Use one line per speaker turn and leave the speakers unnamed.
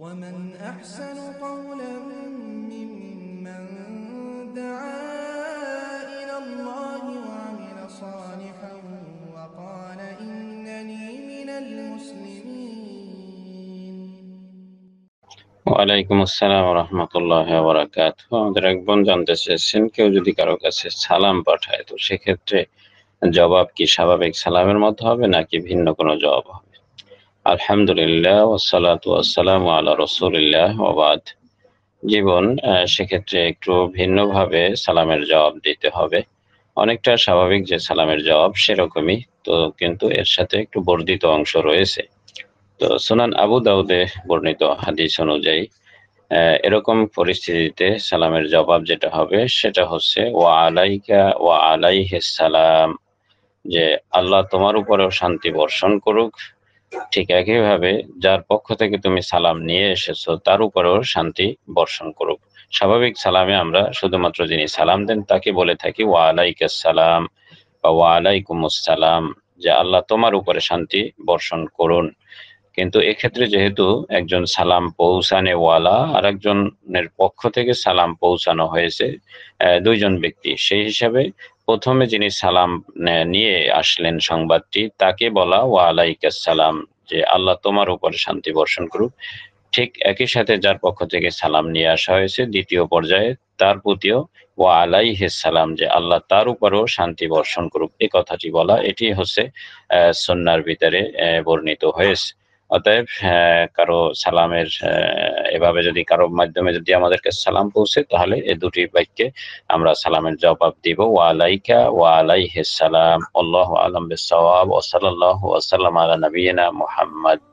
ومن أحسن قولا ممن دعا إلى الله وعمل صالحا وقال إنني من
المسلمين ওয়ালাইকুম আসসালাম রহমতুল্লাহ বারাকাতু আমাদের এক বোন জানতে চেয়েছেন কেউ যদি কারো কাছে সালাম পাঠায় তো সেক্ষেত্রে জবাব কি স্বাভাবিক সালামের মতো হবে নাকি ভিন্ন কোনো জবাব হবে আলহামদুলিল্লাহ ওসালাত ওয়াসালাম আল্লাহ রসুলিল্লাহ জীবন সেক্ষেত্রে একটু ভিন্নভাবে সালামের জবাব দিতে হবে অনেকটা স্বাভাবিক যে সালামের জবাব সেরকমই তো কিন্তু এর সাথে একটু বর্ধিত অংশ রয়েছে তো সোনান আবু দাউদে বর্ণিত হাদিস অনুযায়ী এরকম পরিস্থিতিতে সালামের জবাব যেটা হবে সেটা হচ্ছে ওয়া আলাইকা ওয়া আলাইহে সালাম যে আল্লাহ তোমার উপরেও শান্তি বর্ষণ করুক ঠিক একইভাবে যার পক্ষ থেকে তুমি সালাম নিয়ে এসেছো তার উপরেও শান্তি বর্ষণ করুক স্বাভাবিক সালামে আমরা শুধুমাত্র যিনি সালাম দেন তাকে বলে থাকি সালাম বা ওয়ালাইকুমুসালাম যে আল্লাহ তোমার উপরে শান্তি বর্ষণ করুন কিন্তু এক্ষেত্রে যেহেতু একজন সালাম পৌঁছানে ওয়ালা আর একজনের পক্ষ থেকে সালাম পৌঁছানো হয়েছে দুইজন ব্যক্তি সেই হিসাবে প্রথমে যিনি সালাম নিয়ে আসলেন সংবাদটি তাকে বলা ও আলাইকা সালাম যে আল্লাহ তোমার উপর শান্তি বর্ষণ করুক ঠিক একই সাথে যার পক্ষ থেকে সালাম নিয়ে আসা হয়েছে দ্বিতীয় পর্যায়ে তার প্রতিও ও আলাই সালাম যে আল্লাহ তার উপরও শান্তি বর্ষণ করুক এ কথাটি বলা এটি হচ্ছে সন্ন্যার ভিতরে বর্ণিত হয়েছে অতএব হ্যাঁ, কারো সালামের এভাবে যদি কারো মাধ্যমে যদি আমাদেরকে সালাম পৌঁছে তাহলে এই দুটি বাক্যে আমরা সালামের জবাব দিব ওয়ালাইকা ওয়ালাইহ সালাম আল্লাহ আলম বিসাব ওসাল্লাহ আলা নবীনা মুহাম্মদ